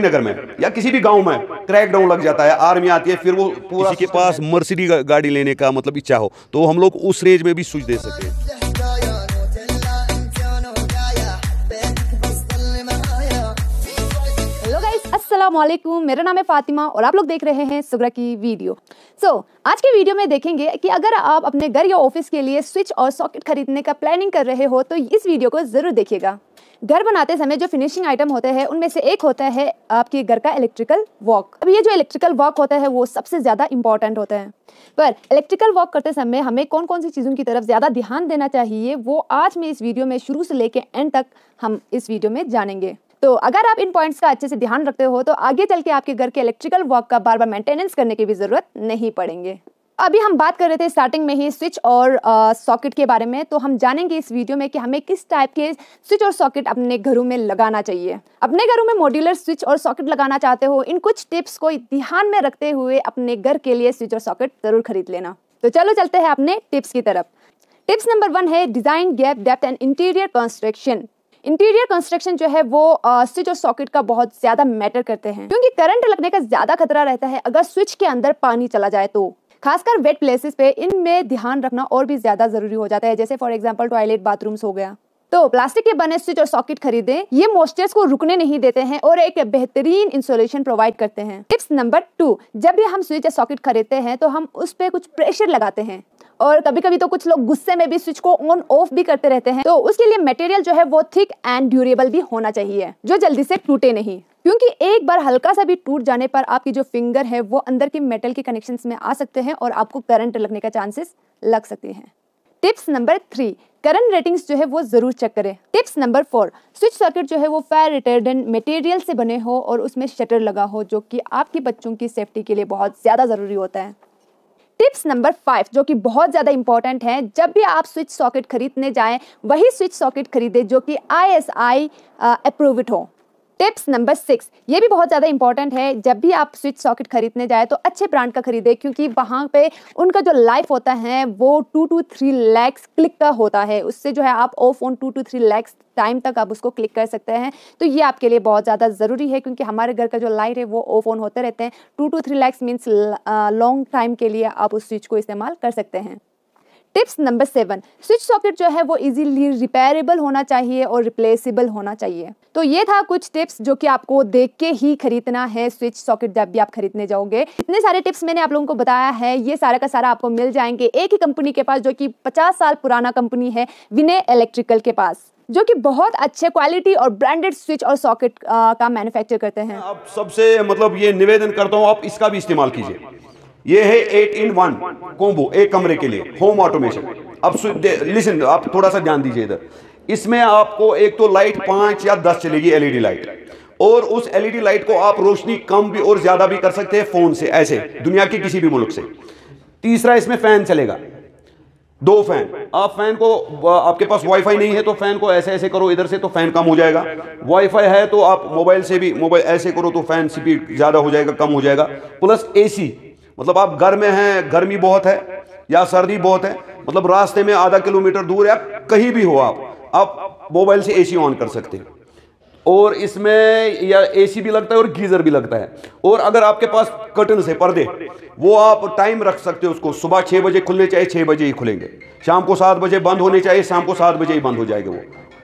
नगर में या किसी भी गांव में डाउन लग जाता है आर्मी आती है फिर वो पूरा किसी के पास मर्सिडी गाड़ी लेने का मतलब इच्छा हो तो हम लोग उस रेंज में भी स्विच दे सकते हैं असलम मेरा नाम है फातिमा और आप लोग देख रहे हैं सुगरा की वीडियो सो so, आज के वीडियो में देखेंगे कि अगर आप अपने घर या ऑफिस के लिए स्विच और सॉकेट खरीदने का प्लानिंग कर रहे हो तो इस वीडियो को ज़रूर देखिएगा घर बनाते समय जो फिनिशिंग आइटम होते हैं उनमें से एक होता है आपके घर का इलेक्ट्रिकल वॉक अब ये जो इलेक्ट्रिकल वॉक होता है वो सबसे ज़्यादा इंपॉर्टेंट होता है पर इलेक्ट्रिकल वॉक करते समय हमें कौन कौन सी चीज़ों की तरफ ज़्यादा ध्यान देना चाहिए वो आज मैं इस वीडियो में शुरू से लेकर एंड तक हम इस वीडियो में जानेंगे तो अगर आप इन पॉइंट्स का अच्छे से ध्यान रखते हो तो आगे चल के आपके घर के इलेक्ट्रिकल वॉक का बार बार मेंटेनेंस करने की भी ज़रूरत नहीं पड़ेंगे अभी हम बात कर रहे थे स्टार्टिंग में ही स्विच और सॉकेट के बारे में तो हम जानेंगे इस वीडियो में कि हमें किस टाइप के स्विच और सॉकेट अपने घरों में लगाना चाहिए अपने घरों में मॉड्यूलर स्विच और सॉकेट लगाना चाहते हो इन कुछ टिप्स को ध्यान में रखते हुए अपने घर के लिए स्विच और सॉकेट ज़रूर खरीद लेना तो चलो चलते हैं अपने टिप्स की तरफ टिप्स नंबर वन है design gap depth and interior construction interior construction जो है वो स्विच और सॉकेट का बहुत ज्यादा मैटर करते हैं क्योंकि करंट लगने का ज्यादा खतरा रहता है अगर स्विच के अंदर पानी चला जाए तो खासकर वेट प्लेसेस पे इनमें ध्यान रखना और भी ज़्यादा ज़रूरी हो जाता है जैसे फॉर एग्जाम्पल टॉयलेट बाथरूम्स हो गया तो प्लास्टिक के बने स्विच और सॉकेट खरीदें ये मोस्टर्स को रुकने नहीं देते हैं और एक बेहतरीन इंसुलेशन प्रोवाइड करते हैं टिप्स नंबर टू जब भी हम स्विच या सॉकेट खरीदते हैं तो हम उस पर कुछ प्रेशर लगाते हैं और कभी कभी तो कुछ लोग गुस्से में भी स्विच को ऑन ऑफ भी करते रहते हैं तो उसके लिए मटेरियल जो है वो थिक एंड ड्यूरेबल भी होना चाहिए जो जल्दी से टूटे नहीं क्योंकि एक बार हल्का सा भी टूट जाने पर आपकी जो फिंगर है वो अंदर के मेटल के कनेक्शन में आ सकते हैं और आपको करंट लगने का चांसेस लग सकते हैं tips number three current ratings जो है वो जरूर चेक करें tips number four switch circuit जो है वो फायर रिटर्डेंट मटेरियल से बने हो और उसमें शटर लगा हो जो कि आपके बच्चों की सेफ्टी के लिए बहुत ज़्यादा ज़रूरी होता है टिप्स नंबर फाइव जो कि बहुत ज़्यादा इंपॉर्टेंट है जब भी आप स्विच सॉकेट खरीदने जाएं वही स्विच सॉकेट खरीदें जो कि आई एस आई हो टिप्स नंबर सिक्स ये भी बहुत ज़्यादा इंपॉर्टेंट है जब भी आप स्विच सॉकेट खरीदने जाए तो अच्छे ब्रांड का खरीदें क्योंकि वहाँ पे उनका जो लाइफ होता है वो two to three lakhs click का होता है उससे जो है आप ओ phone two to three lakhs time तक आप उसको क्लिक कर सकते हैं तो ये आपके लिए बहुत ज़्यादा ज़रूरी है क्योंकि हमारे घर का जो लाइट है वो ऑफ ऑन होते रहते हैं two to three lakhs means long time के लिए आप उस स्विच को इस्तेमाल कर सकते हैं tips number seven switch socket जो है वो इजीली रिपेयरेबल होना चाहिए और रिप्लेसेबल होना चाहिए तो ये था कुछ टिप्स जो कि आपको देख के ही खरीदना है स्विच सॉकेट जब भी आप खरीदने जाओगे इतने सारे टिप्स मैंने आप लोगों को बताया है ये सारा का सारा आपको मिल जाएंगे एक ही कंपनी के पास जो कि पचास साल पुराना कंपनी है विनय इलेक्ट्रिकल के पास जो कि बहुत अच्छे क्वालिटी और ब्रांडेड स्विच और सॉकेट का मैन्युफैक्चर करते हैं आप सबसे मतलब ये निवेदन करता हूँ आप इसका भी इस्तेमाल कीजिए ये है एट इन वन कोम्बो एक कमरे के लिए होम ऑटोमेशन अब लिसन आप थोड़ा सा ध्यान दीजिए इधर इसमें आपको एक तो लाइट पांच या दस चलेगी एलईडी लाइट और उस एलईडी लाइट को आप रोशनी कम भी और ज्यादा भी कर सकते हैं फोन से ऐसे दुनिया के किसी भी मुल्क से तीसरा इसमें फैन चलेगा दो फैन आप फैन को आपके पास वाईफाई नहीं है तो फैन को ऐसे ऐसे करो इधर से तो फैन कम हो जाएगा वाईफाई है तो आप मोबाइल से भी मोबाइल ऐसे करो तो फैन स्पीड ज्यादा हो जाएगा कम हो जाएगा प्लस एसी मतलब आप घर में हैं गर्मी बहुत है या सर्दी बहुत है मतलब रास्ते में आधा किलोमीटर दूर या कहीं भी हो आप आप मोबाइल से एसी ऑन कर सकते हैं और इसमें या एसी भी लगता है और गीज़र भी लगता है और अगर आपके पास कटन से पर्दे वो आप टाइम रख सकते हो उसको सुबह छः बजे खुलने चाहिए छः बजे ही खुलेंगे शाम को सात बजे बंद होने चाहिए शाम को सात बजे ही बंद हो जाएगा वो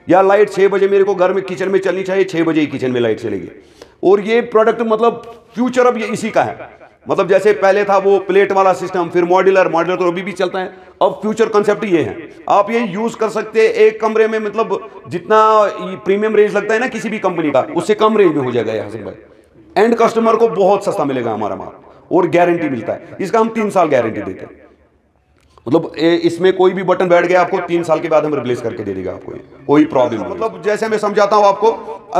या लाइट छः बजे मेरे को घर में किचन में चलनी चाहिए छः बजे ही किचन में लाइट चलेगी और ये प्रोडक्ट मतलब फ्यूचर अब ये इसी का है मतलब जैसे पहले था वो प्लेट वाला सिस्टम फिर मॉड्यूलर मॉड्यूलर तो अभी भी चलता है अब फ्यूचर कंसेप्ट ये है आप ये यूज कर सकते हैं एक कमरे में मतलब जितना प्रीमियम रेंज लगता है ना किसी भी कंपनी का उससे कम रेंज में हो जाएगा यहाँ भाई एंड कस्टमर को बहुत सस्ता मिलेगा हमारा माल और गारंटी मिलता है इसका हम तीन साल गारंटी देते हैं मतलब इसमें कोई भी बटन बैठ गया आपको तीन साल के बाद हम रिप्लेस करके दे देगा आपको कोई प्रॉब्लम मतलब जैसे मैं समझाता हूँ आपको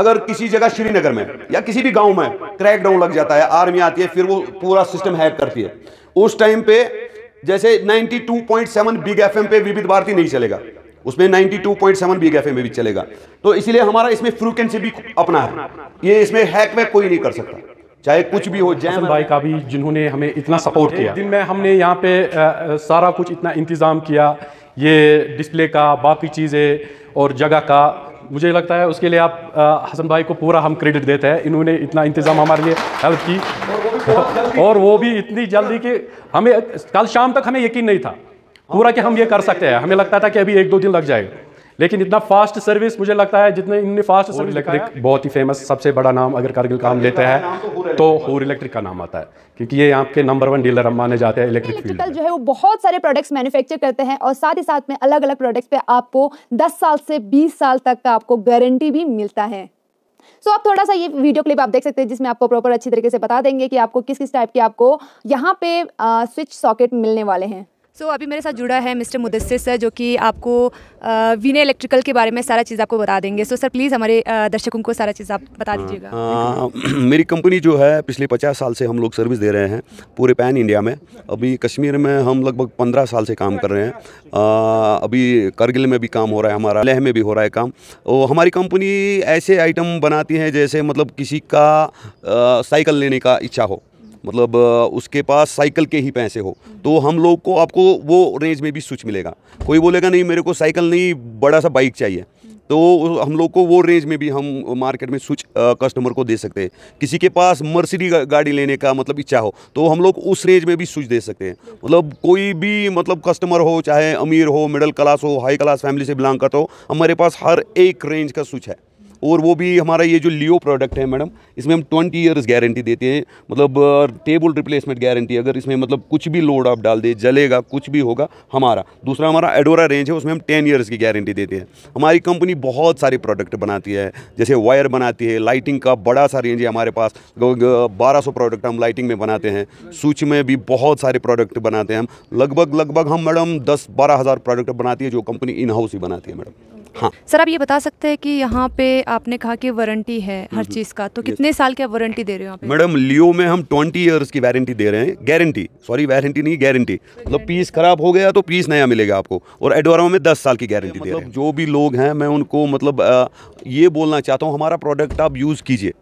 अगर किसी जगह श्रीनगर में या किसी भी गांव में क्रैकडाउन लग जाता है आर्मी आती है फिर वो पूरा सिस्टम हैक करती है उस टाइम पे जैसे 92.7 बिग एफ पे विविध भारती नहीं चलेगा उसमें 92.7 बिग एफएम में भी चलेगा तो इसलिए हमारा इसमें फ्रीक्वेंसी भी अपना है ये इसमें हैक में कोई नहीं कर सकता चाहे कुछ भी हो जैन भाई का भी जिन्होंने हमें इतना सपोर्ट किया दिन में हमने यहाँ पे आ, सारा कुछ इतना इंतज़ाम किया ये डिस्प्ले का बाकी चीज़ें और जगह का मुझे लगता है उसके लिए आप आ, हसन भाई को पूरा हम क्रेडिट देते हैं इन्होंने इतना इंतज़ाम हमारे लिए हेल्प की और वो भी इतनी जल्दी कि हमें कल शाम तक हमें यकीन नहीं था पूरा कि हम ये कर सकते हैं हमें लगता था कि अभी एक दो दिन लग जाएगा लेकिन इतना फास्ट सर्विस मुझे लगता है जितने इनने फास्ट सर्विस इलेक्ट्रिक बहुत ही फेमस सबसे बड़ा नाम अगर कारगिल का हम लेते हैं तो हूर इलेक्ट्रिक तो का नाम आता है क्योंकि ये आपके नंबर वन डीलर हम माने जाते हैं इलेक्ट्रिक फील्ड जो है वो बहुत सारे प्रोडक्ट्स मैन्युफैक्चर करते हैं और साथ ही साथ में अलग अलग प्रोडक्ट्स पे आपको दस साल से बीस साल तक का आपको गारंटी भी मिलता है सो so, आप थोड़ा सा ये वीडियो क्लिप आप देख सकते हैं जिसमें आपको प्रॉपर अच्छी तरीके से बता देंगे कि आपको किस किस टाइप के आपको यहाँ पे स्विच सॉकेट मिलने वाले हैं सो so, अभी मेरे साथ जुड़ा है मिस्टर मुदस्सिर सर जो कि आपको विनय इलेक्ट्रिकल के बारे में सारा चीज़ आपको बता देंगे सो so, सर प्लीज़ हमारे दर्शकों को सारा चीज़ आप बता हाँ, दीजिएगा हाँ, मेरी कंपनी जो है पिछले पचास साल से हम लोग सर्विस दे रहे हैं पूरे पैन इंडिया में अभी कश्मीर में हम लगभग पंद्रह साल से काम कर रहे हैं आ, अभी करगिल में भी काम हो रहा है हमारा लेह में भी हो रहा है काम और हमारी कंपनी ऐसे आइटम बनाती है जैसे मतलब किसी का साइकिल लेने का इच्छा हो मतलब उसके पास साइकिल के ही पैसे हो तो हम लोग को आपको वो रेंज में भी स्विच मिलेगा कोई बोलेगा नहीं मेरे को साइकिल नहीं बड़ा सा बाइक चाहिए तो हम लोग को वो रेंज में भी हम मार्केट में स्विच कस्टमर को दे सकते हैं किसी के पास मर्सिडी गाड़ी लेने का मतलब इच्छा हो तो हम लोग उस रेंज में भी स्विच दे सकते हैं मतलब कोई भी मतलब कस्टमर हो चाहे अमीर हो मिडिल क्लास हो हाई क्लास फैमिली से बिलोंग करता हो हमारे पास हर एक रेंज का स्विच है और वो भी हमारा ये जो लियो प्रोडक्ट है मैडम इसमें हम ट्वेंटी ईयर्स गारंटी देते हैं मतलब टेबल रिप्लेसमेंट गारंटी अगर इसमें मतलब कुछ भी लोड आप डाल दें जलेगा कुछ भी होगा हमारा दूसरा हमारा एडोरा रेंज है उसमें हम टेन ईयर्स की गारंटी देते हैं हमारी कंपनी बहुत सारे प्रोडक्ट बनाती है जैसे वायर बनाती है लाइटिंग का बड़ा सा रेंज है हमारे पास बारह सौ प्रोडक्ट हम लाइटिंग में बनाते हैं स्विच में भी बहुत सारे प्रोडक्ट बनाते हैं हम लगभग लगभग हम मैडम दस बारह हज़ार प्रोडक्ट बनाती है जो कंपनी इन हाउस ही बनाती है मैडम हाँ सर आप ये बता सकते हैं कि यहाँ पे आपने कहा कि वारंटी है हर चीज़ का तो कितने साल की वारंटी दे रहे हो आप मैडम लियो में हम ट्वेंटी ईयर्स की वारंटी दे रहे हैं गारंटी सॉरी वारंटी नहीं गारंटी मतलब पीस खराब हो गया तो पीस नया मिलेगा आपको और एडवारो में दस साल की गारंटी दे रहे मतलब हैं जो भी लोग हैं मैं उनको मतलब ये बोलना चाहता हूँ हमारा प्रोडक्ट आप यूज़ कीजिए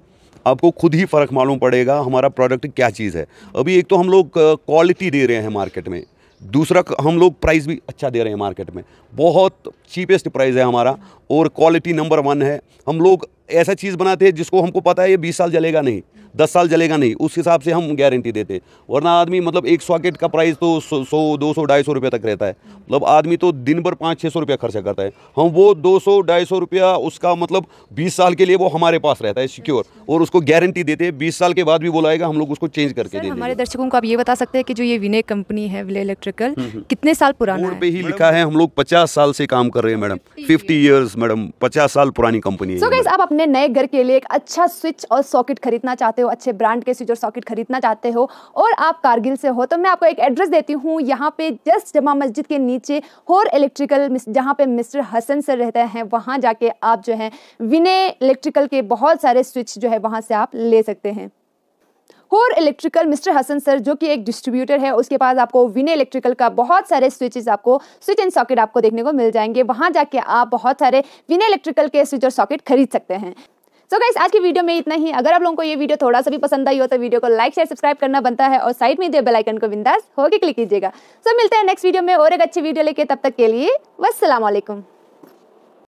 आपको खुद ही फ़र्क मालूम पड़ेगा हमारा प्रोडक्ट क्या चीज़ है अभी एक तो हम लोग क्वालिटी दे रहे हैं मार्केट में दूसरा हम लोग प्राइस भी अच्छा दे रहे हैं मार्केट में बहुत चीपेस्ट प्राइस है हमारा और क्वालिटी नंबर वन है हम लोग ऐसा चीज़ बनाते हैं जिसको हमको पता है ये बीस साल जलेगा नहीं दस साल जलेगा नहीं उस हिसाब से हम गारंटी देते वरना आदमी मतलब एक सॉकेट का प्राइस तो सौ दो सौ ढाई सौ रुपये तक रहता है मतलब आदमी तो दिन भर पाँच छः सौ रुपया खर्चा करता है हम वो दो सौ ढाई सौ रुपया उसका मतलब बीस साल के लिए वो हमारे पास रहता है सिक्योर और उसको गारंटी देते हैं बीस साल के बाद भी बोलाएगा हम लोग उसको चेंज करके देते हमारे दर्शकों को आप ये बता सकते हैं कि जो ये विनय कंपनी है विले इलेक्ट्रिकल हम्म, हम्म। कितने साल पुराना पे ही लिखा है हम लोग पचास साल से काम कर रहे हैं मैडम फिफ्टी ईयर्स मैडम पचास साल पुरानी कंपनी है आप अपने नए घर के लिए एक अच्छा स्विच और सॉकेट खरीदना चाहते चाहते हो अच्छे ब्रांड के स्विच और सॉकेट खरीदना चाहते हो और आप कारगिल से हो तो मैं आपको एक एड्रेस देती हूँ यहाँ पे जस्ट जमा मस्जिद के नीचे होर इलेक्ट्रिकल जहाँ पे मिस्टर हसन सर रहते हैं वहाँ जाके आप जो है विनय इलेक्ट्रिकल के बहुत सारे स्विच जो है वहाँ से आप ले सकते हैं होर इलेक्ट्रिकल मिस्टर हसन सर जो कि एक डिस्ट्रीब्यूटर है उसके पास आपको विनय इलेक्ट्रिकल का बहुत सारे स्विचेस आपको स्विच एंड सॉकेट आपको देखने को मिल जाएंगे वहां जाके आप बहुत सारे विनय इलेक्ट्रिकल के स्विच और सॉकेट खरीद सकते हैं सो so गाइस आज की वीडियो में इतना ही अगर आप लोगों को ये वीडियो थोड़ा सा भी पसंद आई हो तो वीडियो को लाइक शेयर सब्सक्राइब करना बनता है और साइड में दिए आइकन को बिंदास होकर क्लिक कीजिएगा सो so मिलते हैं नेक्स्ट वीडियो में और एक अच्छी वीडियो लेके तब तक के लिए वालेकुम